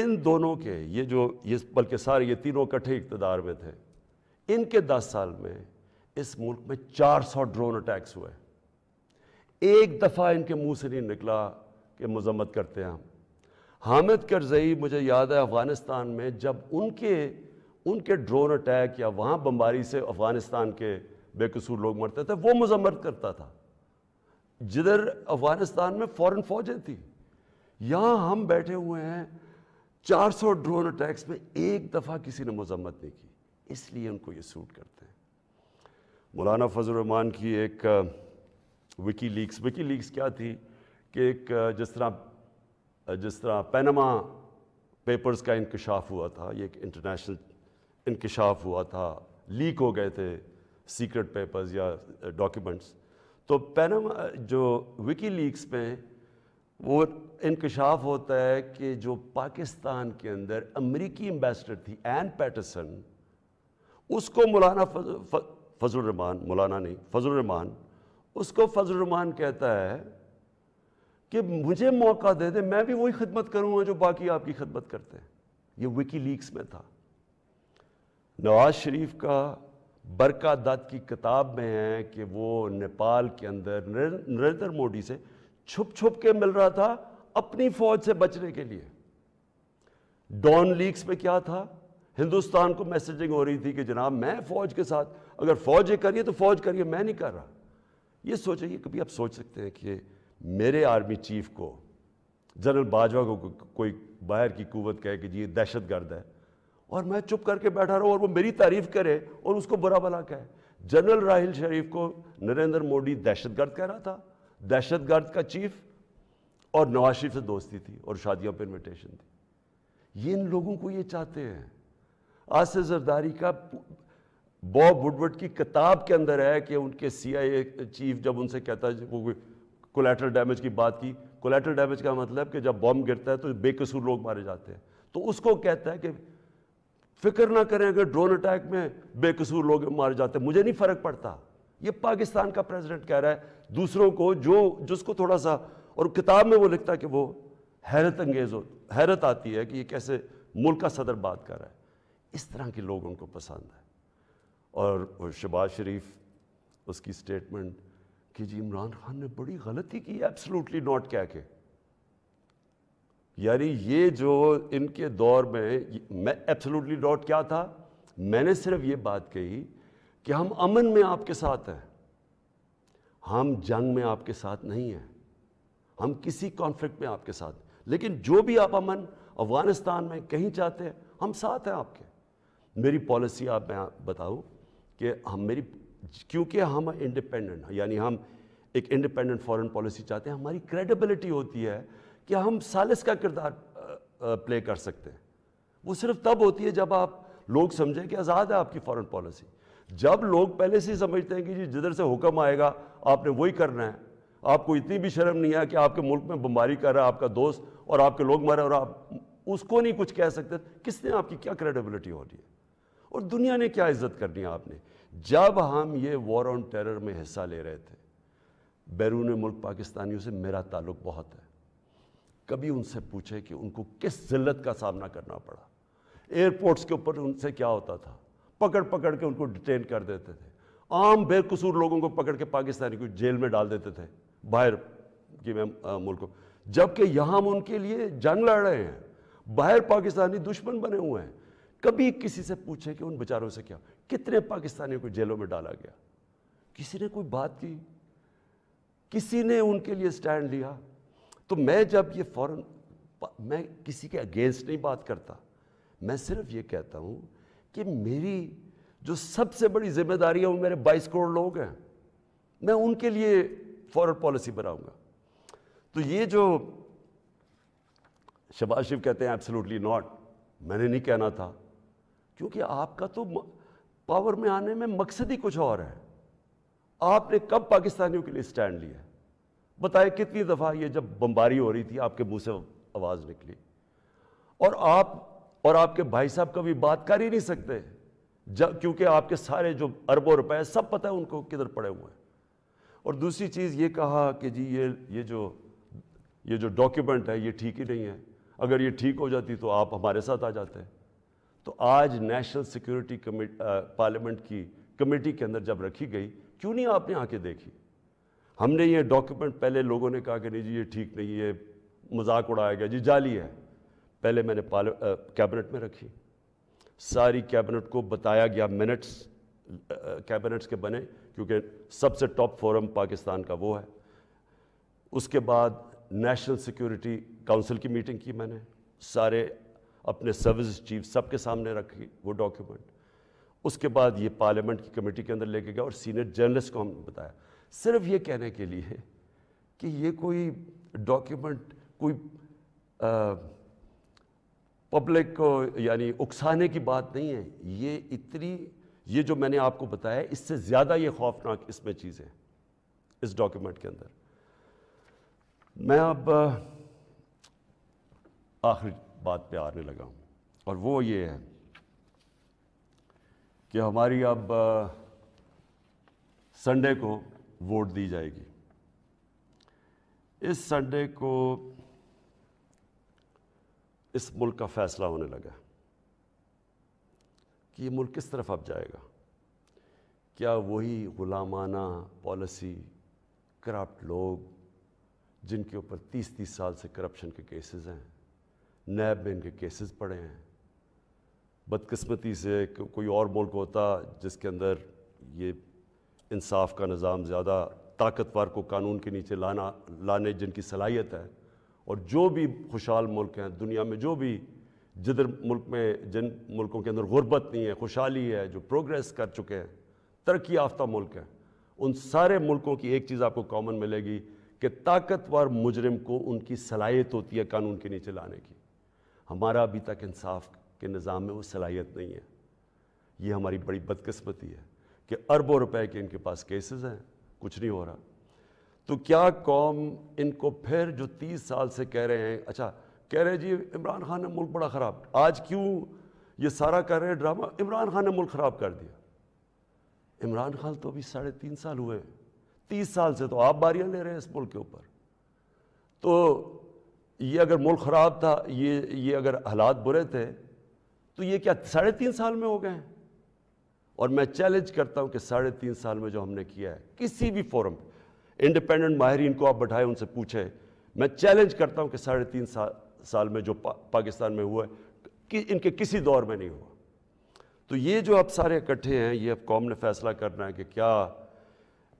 इन दोनों के ये जो ये बल्कि सारे ये तीनों इकट्ठे इकतदार में थे इनके दस साल में इस मुल्क में 400 ड्रोन अटैक्स हुए एक दफ़ा इनके मुंह से नहीं निकला कि मजम्मत करते हैं हम हामिद करजई मुझे याद है अफ़गानिस्तान में जब उनके उनके ड्रोन अटैक या वहाँ बमबारी से अफ़गानिस्तान के बेकसूर लोग मरते थे वो मजम्मत करता था जिधर अफ़गानिस्तान में फ़ौरन फ़ौजें थी यहाँ हम बैठे हुए हैं चार सौ ड्रोन अटैक्स में एक दफ़ा किसी ने मजम्मत नहीं की इसलिए उनको ये सूट करते हैं मौलाना फजल रहमान की एक विकी लीक्स विकी लीक्स क्या थी कि एक जिस तरह जिस तरह पैनमा पेपर्स का इंकशाफ हुआ था ये एक इंटरनेशनल इंकशाफ हुआ था लीक हो गए थे सीक्रेट पेपर्स या डॉक्यूमेंट्स तो पैनमा जो विकी लीक्स में वो इंकशाफ होता है कि जो पाकिस्तान के अंदर अमरीकी एम्बेसडर थी एन पैटरसन उसको मौलाना फजलरमान मौलाना नहीं फजलरमान उसको फजलरमान कहता है कि मुझे मौका दे दे मैं भी वही खदमत करूँगा जो बाकी आपकी खदमत करते हैं ये विकी लीक्स में था नवाज शरीफ का बरका दत्त की किताब में है कि वो नेपाल के अंदर नरेंद्र मोदी से छुप छुप के मिल रहा था अपनी फौज से बचने के लिए डॉन लीक्स में क्या था हिंदुस्तान को मैसेजिंग हो रही थी कि जनाब मैं फौज के साथ अगर फौज ये करिए तो फौज करिए मैं नहीं कर रहा ये सोचिए कभी आप सोच सकते हैं कि मेरे आर्मी चीफ को जनरल बाजवा को, को, को कोई बाहर की कुवत कहे कि जी ये दहशत गर्द है और मैं चुप करके बैठा रहूँ और वो मेरी तारीफ करे और उसको बुरा भला कहे जनरल राहिल शरीफ को नरेंद्र मोदी दहशतगर्द कह रहा था दहशत गर्द का चीफ और नवाज शरीफ से दोस्ती थी और शादियों पर इन्विटेशन थी ये इन लोगों को ये चाहते हैं आज से जरदारी का बॉब वुडवर्ड की किताब के अंदर है कि उनके सी आई ए चीफ जब उनसे कहता है वो कोलेटरल डैमेज की बात की कोलेट्रल डैमेज का मतलब कि जब बॉम्ब गिरता है तो बेकसूर लोग मारे जाते हैं तो उसको कहता है कि फिक्र ना करें अगर ड्रोन अटैक में बेकसूर लोग मारे जाते हैं मुझे नहीं फ़र्क पड़ता ये पाकिस्तान का प्रेसिडेंट कह रहा है दूसरों को जो जिसको थोड़ा सा और किताब में वो लिखता है कि वो हैरत अंगेज हो हैरत आती है कि ये कैसे मुल्क का सदर बात कर रहा है इस तरह के लोग उनको पसंद है और शबाज शरीफ उसकी स्टेटमेंट कि जी इमरान खान ने बड़ी गलती की एब्सोलूटली नॉट कह के यानी ये जो इनके दौर में मैं एब्सोलूटली नॉट क्या था मैंने सिर्फ ये बात कही कि हम अमन में आपके साथ हैं हम जंग में आपके साथ नहीं हैं हम किसी कॉन्फ्लिक्ट में आपके साथ लेकिन जो भी आप अमन अफगानिस्तान में कहीं चाहते हैं हम साथ हैं आपके मेरी पॉलिसी आप मैं बताऊं कि हम मेरी क्योंकि हम इंडिपेंडेंट यानी हम एक इंडिपेंडेंट फॉरेन पॉलिसी चाहते हैं हमारी क्रेडिबिलिटी होती है कि हम सालिस का किरदार प्ले कर सकते हैं वो सिर्फ तब होती है जब आप लोग समझें कि आज़ाद है आपकी फॉरेन पॉलिसी जब लोग पहले से ही समझते हैं कि जी जिधर से हुक्म आएगा आपने वही करना है आपको इतनी भी शर्म नहीं है कि आपके मुल्क में बम्बारी कर रहा है आपका दोस्त और आपके लोग मरे और आप उसको नहीं कुछ कह सकते किसने आपकी क्या क्रेडिबिलिटी होनी है और दुनिया ने क्या इज्जत करनी है आपने जब हम ये वॉर ऑन टेरर में हिस्सा ले रहे थे बैरून मुल्क पाकिस्तानियों से मेरा ताल्लुक बहुत है कभी उनसे पूछे कि उनको किस जिल्लत का सामना करना पड़ा एयरपोर्ट्स के ऊपर उनसे क्या होता था पकड़ पकड़ के उनको डिटेन कर देते थे आम बेकसूर लोगों को पकड़ के पाकिस्तानी को जेल में डाल देते थे बाहर कि मैं मुल्क जबकि यहाँ हम उनके लिए जंग लड़ रहे हैं बाहर पाकिस्तानी दुश्मन बने हुए हैं कभी किसी से पूछे कि उन बेचारों से क्या कितने पाकिस्तानियों को जेलों में डाला गया किसी ने कोई बात की किसी ने उनके लिए स्टैंड लिया तो मैं जब ये फौरन मैं किसी के अगेंस्ट नहीं बात करता मैं सिर्फ ये कहता हूँ कि मेरी जो सबसे बड़ी जिम्मेदारी है वो मेरे 22 करोड़ लोग हैं मैं उनके लिए फॉरन पॉलिसी बनाऊंगा तो ये जो शबाज शिफ कहते हैं एब्सोल्युटली नॉट मैंने नहीं कहना था क्योंकि आपका तो पावर में आने में मकसद ही कुछ और है आपने कब पाकिस्तानियों के लिए स्टैंड लिया है बताए कितनी दफ़ा ये जब बमबारी हो रही थी आपके मुंह से आवाज़ निकली और आप और आपके भाई साहब कभी बात कर ही नहीं सकते क्योंकि आपके सारे जो अरबों रुपए सब पता है उनको किधर पड़े हुए हैं और दूसरी चीज़ ये कहा कि जी ये ये जो ये जो डॉक्यूमेंट है ये ठीक ही नहीं है अगर ये ठीक हो जाती तो आप हमारे साथ आ जाते तो आज नेशनल सिक्योरिटी पार्लियामेंट की कमेटी के अंदर जब रखी गई क्यों नहीं आपने आके देखी हमने ये डॉक्यूमेंट पहले लोगों ने कहा कि नहीं जी ये ठीक नहीं है मजाक उड़ाया गया जी जाली है पहले मैंने कैबिनेट में रखी सारी कैबिनेट को बताया गया मिनट्स कैबिनेट्स के बने क्योंकि सबसे टॉप फोरम पाकिस्तान का वो है उसके बाद नेशनल सिक्योरिटी काउंसिल की मीटिंग की मैंने सारे अपने सर्विस चीफ सबके सामने रखी वो डॉक्यूमेंट उसके बाद ये पार्लियामेंट की कमेटी के अंदर लेके गया और सीनियर जर्नलिस्ट को हमने बताया सिर्फ ये कहने के लिए कि ये कोई डॉक्यूमेंट कोई आ, पब्लिक को यानी उकसाने की बात नहीं है ये इतनी ये जो मैंने आपको बताया इससे ज़्यादा ये खौफनाक इसमें चीज़ है इस डॉक्यूमेंट के अंदर मैं अब आखिरी बात पे आने लगा हूँ और वो ये है कि हमारी अब संडे को वोट दी जाएगी इस संडे को इस मुल्क का फ़ैसला होने लगा कि ये मुल्क किस तरफ अब जाएगा क्या वही ग़ुलामाना पॉलिसी करप्ट लोग जिनके ऊपर तीस तीस साल से करप्शन के केसेस हैं नैब में इनके केसेस पड़े हैं बदकस्मती से को, कोई और मुल्क होता जिसके अंदर ये इंसाफ का निज़ाम ज़्यादा ताकतवर को कानून के नीचे लाना लाने जिनकी सलाहियत है और जो भी खुशहाल मुल्क हैं दुनिया में जो भी जिधर मुल्क में जिन मुल्कों के अंदर गुर्बत नहीं है खुशहाली है जो प्रोग्रेस कर चुके हैं तरक्की याफ्ता मुल्क हैं उन सारे मुल्कों की एक चीज़ आपको कॉमन मिलेगी कि ताकतवर मुजरिम को उनकी सलाहियत होती है कानून के नीचे लाने की हमारा अभी तक इंसाफ के निज़ाम में वो सलाहियत नहीं है ये हमारी बड़ी बदकस्मती है कि अरबों रुपए के इनके पास केसेस हैं कुछ नहीं हो रहा तो क्या कौम इनको फिर जो तीस साल से कह रहे हैं अच्छा कह रहे जी इमरान खान ने मुल्क बड़ा ख़राब आज क्यों ये सारा कर रहे हैं ड्रामा इमरान खान ने मुल्क ख़राब कर दिया इमरान खान तो अभी साढ़े तीन साल हुए हैं तीस साल से तो आप बारियाँ ले रहे हैं इस मुल्क के ऊपर तो ये अगर मुल्क ख़राब था ये ये अगर हालात बुरे थे तो ये क्या साढ़े तीन साल में हो गए हैं और मैं चैलेंज करता हूँ कि साढ़े तीन साल में जो हमने किया है किसी भी फोरम पर इंडिपेंडेंट माहरीन को आप बैठाएं उनसे पूछें मैं चैलेंज करता हूं कि साढ़े तीन सा, साल में जो पा, पाकिस्तान में हुआ है कि इनके किसी दौर में नहीं हुआ तो ये जो अब सारे इकट्ठे हैं ये अब कौम ने फैसला करना है कि क्या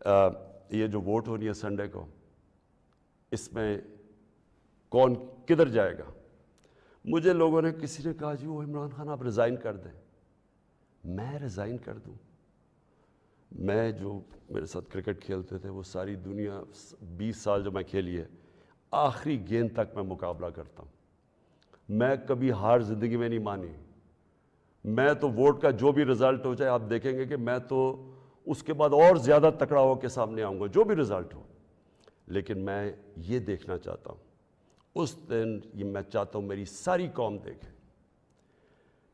आ, ये जो वोट होनी है संडे को इसमें कौन किधर जाएगा मुझे लोगों ने किसी ने कहा जी वो इमरान खान आप रिज़ाइन कर दें मैं रिज़ाइन कर दूँ मैं जो मेरे साथ क्रिकेट खेलते थे वो सारी दुनिया 20 साल जो मैं खेली है आखिरी गेंद तक मैं मुकाबला करता हूँ मैं कभी हार ज़िंदगी में नहीं मानी मैं तो वोट का जो भी रिज़ल्ट हो जाए आप देखेंगे कि मैं तो उसके बाद और ज़्यादा तकड़ाओं के सामने आऊँगा जो भी रिज़ल्ट हो लेकिन मैं ये देखना चाहता हूँ उस दिन ये मैं चाहता हूँ मेरी सारी कौम देखे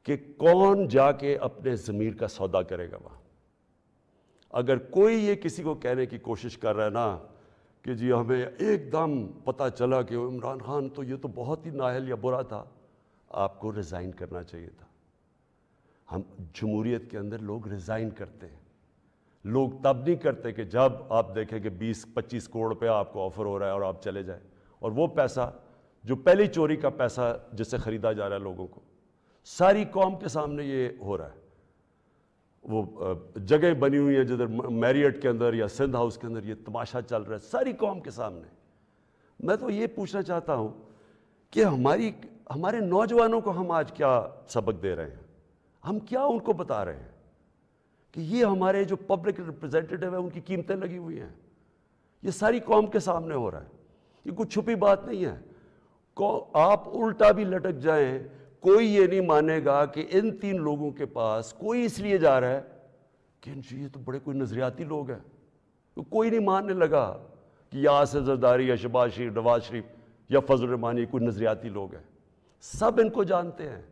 कि कौन जाके अपने ज़मीर का सौदा करेगा वहाँ अगर कोई ये किसी को कहने की कोशिश कर रहा है ना कि जी हमें एकदम पता चला कि इमरान खान तो ये तो बहुत ही नाहल या बुरा था आपको रिज़ाइन करना चाहिए था हम जमहूरीत के अंदर लोग रिज़ाइन करते हैं लोग तब नहीं करते कि जब आप देखें कि 20-25 करोड़ रुपया आपको ऑफ़र हो रहा है और आप चले जाएं और वो पैसा जो पहली चोरी का पैसा जिससे ख़रीदा जा रहा है लोगों को सारी कौम के सामने ये हो रहा है वो जगह बनी हुई है जिधर मैरियट के अंदर या सिंध हाउस के अंदर ये तमाशा चल रहा है सारी कौम के सामने मैं तो ये पूछना चाहता हूँ कि हमारी हमारे नौजवानों को हम आज क्या सबक दे रहे हैं हम क्या उनको बता रहे हैं कि ये हमारे जो पब्लिक रिप्रेजेंटेटिव है उनकी कीमतें लगी हुई हैं ये सारी कौम के सामने हो रहा है ये कुछ छुपी बात नहीं है आप उल्टा भी लटक जाएं कोई ये नहीं मानेगा कि इन तीन लोगों के पास कोई इसलिए जा रहा है कि इन ये तो बड़े कोई नज़रियाती लोग हैं तो कोई नहीं मानने लगा कि या आसफ जरदारी या शबाज शरीफ नवाज शरीफ या फजल रमानी कोई नज़रियाती लोग हैं सब इनको जानते हैं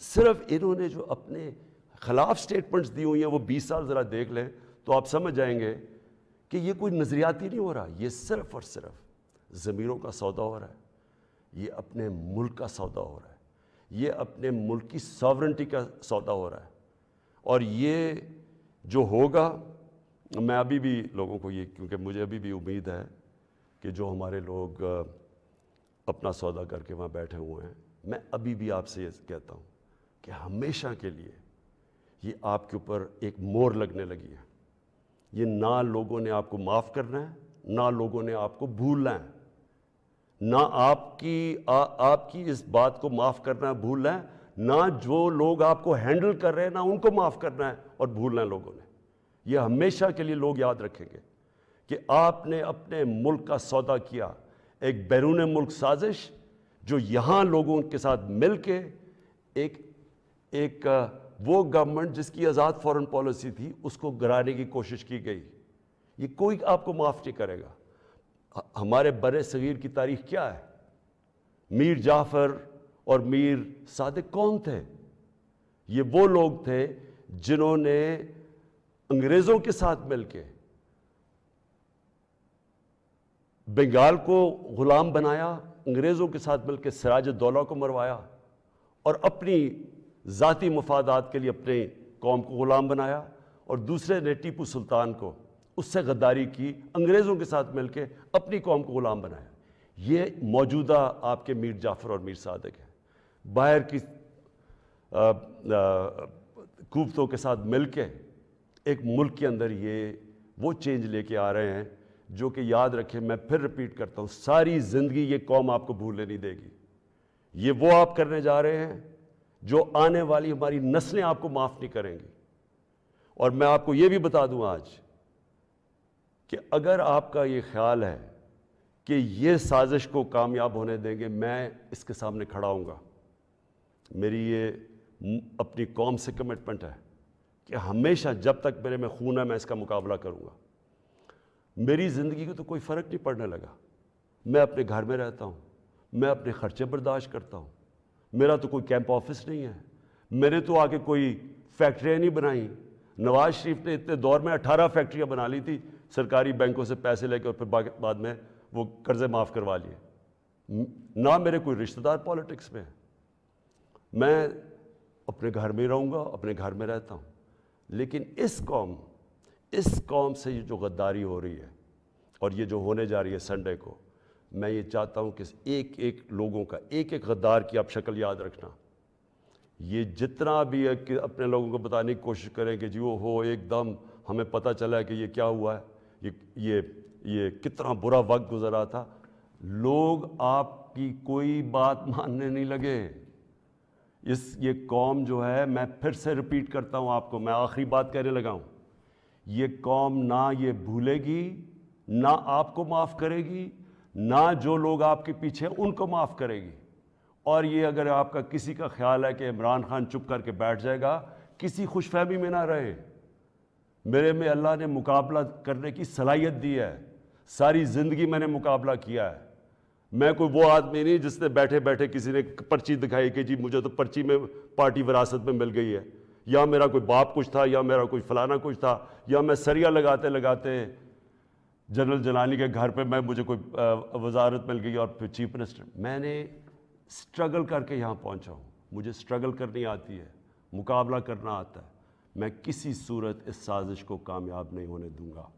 सिर्फ इन्होंने जो अपने खिलाफ स्टेटमेंट्स दी हुई हैं वो बीस साल ज़रा देख लें तो आप समझ जाएंगे कि ये कोई नज़रियाती नहीं हो रहा ये सिर्फ और सिर्फ ज़मीरों का सौदा हो रहा है ये अपने मुल्क का सौदा हो रहा है ये अपने मुल्क की सॉवरेंटी का सौदा हो रहा है और ये जो होगा मैं अभी भी लोगों को ये क्योंकि मुझे अभी भी उम्मीद है कि जो हमारे लोग अपना सौदा करके वहाँ बैठे हुए हैं मैं अभी भी आपसे ये कहता हूँ कि हमेशा के लिए ये आपके ऊपर एक मोर लगने लगी है ये ना लोगों ने आपको माफ़ करना है ना लोगों ने आपको भूलना है ना आपकी आ, आपकी इस बात को माफ़ करना भूलना है ना जो लोग आपको हैंडल कर रहे हैं ना उनको माफ़ करना है और भूलना है लोगों ने यह हमेशा के लिए लोग याद रखेंगे कि आपने अपने मुल्क का सौदा किया एक बैरून मुल्क साजिश जो यहाँ लोगों के साथ मिल के एक एक वो गवर्नमेंट जिसकी आज़ाद फॉरेन पॉलिसी थी उसको गिराने की कोशिश की गई ये कोई आपको माफ़ नहीं करेगा हमारे बर सग़ीर की तारीख क्या है मीर जाफ़र और मीर सादक कौन थे ये वो लोग थे जिन्होंने अंग्रेज़ों के साथ मिलके बंगाल को ग़ुलाम बनाया अंग्रेज़ों के साथ मिलकर सराज दौला को मरवाया और अपनी जाति मफादात के लिए अपने कौम को ग़ुलाम बनाया और दूसरे ने टीपू सुल्तान को उससे गद्दारी की अंग्रेज़ों के साथ मिल के अपनी कौम को ग़ुलाम बनाया ये मौजूदा आपके मीर जाफ़र और मीर सादक हैं बाहर की कुवतों के साथ मिल के एक मुल्क के अंदर ये वो चेंज लेके आ रहे हैं जो कि याद रखें मैं फिर रिपीट करता हूँ सारी ज़िंदगी ये कौम आपको भूलने नहीं देगी ये वो आप करने जा रहे हैं जो आने वाली हमारी नस्लें आपको माफ़ नहीं करेंगी और मैं आपको ये भी बता दूँ आज कि अगर आपका ये ख्याल है कि ये साजिश को कामयाब होने देंगे मैं इसके सामने खड़ा हूँ मेरी ये अपनी कौम से कमिटमेंट है कि हमेशा जब तक मेरे में खून है मैं इसका मुकाबला करूँगा मेरी ज़िंदगी को तो कोई फ़र्क नहीं पड़ने लगा मैं अपने घर में रहता हूँ मैं अपने ख़र्चे बर्दाश्त करता हूँ मेरा तो कोई कैंप ऑफिस नहीं है मेरे तो आगे कोई फैक्ट्रियाँ नहीं बनाई नवाज शरीफ ने इतने दौर में अठारह फैक्ट्रियाँ बना ली थी सरकारी बैंकों से पैसे लेके और फिर बाद में वो कर्ज़े माफ़ करवा लिए ना मेरे कोई रिश्तेदार पॉलिटिक्स में मैं अपने घर में रहूँगा अपने घर में रहता हूँ लेकिन इस कौम इस कौम से ये जो गद्दारी हो रही है और ये जो होने जा रही है संडे को मैं ये चाहता हूँ कि एक एक लोगों का एक एक गद्दार की आप शक्ल याद रखना ये जितना भी है कि अपने लोगों को बताने की कोशिश करें कि जी वो हो एकदम हमें पता चला है कि ये क्या हुआ है ये ये ये कितना बुरा वक्त गुजरा था लोग आपकी कोई बात मानने नहीं लगे इस ये कौम जो है मैं फिर से रिपीट करता हूँ आपको मैं आखिरी बात कहने लगा हूँ ये कौम ना ये भूलेगी ना आपको माफ़ करेगी ना जो लोग आपके पीछे उनको माफ़ करेगी और ये अगर आपका किसी का ख्याल है कि इमरान खान चुप करके बैठ जाएगा किसी खुशफहमी में ना रहे मेरे में अल्लाह ने मुकाबला करने की सलाहियत दी है सारी ज़िंदगी मैंने मुकाबला किया है मैं कोई वो आदमी नहीं जिसने बैठे बैठे किसी ने पर्ची दिखाई कि जी मुझे तो पर्ची में पार्टी विरासत में मिल गई है या मेरा कोई बाप कुछ था या मेरा कोई फलाना कुछ था या मैं सरिया लगाते लगाते जनरल जलानी के घर पे मैं मुझे कोई वजारत मिल गई और फिर चीफ मिनिस्टर मैंने स्ट्रगल करके यहाँ पहुँचा हूँ मुझे स्ट्रगल करनी आती है मुकाबला करना आता है मैं किसी सूरत इस साजिश को कामयाब नहीं होने दूंगा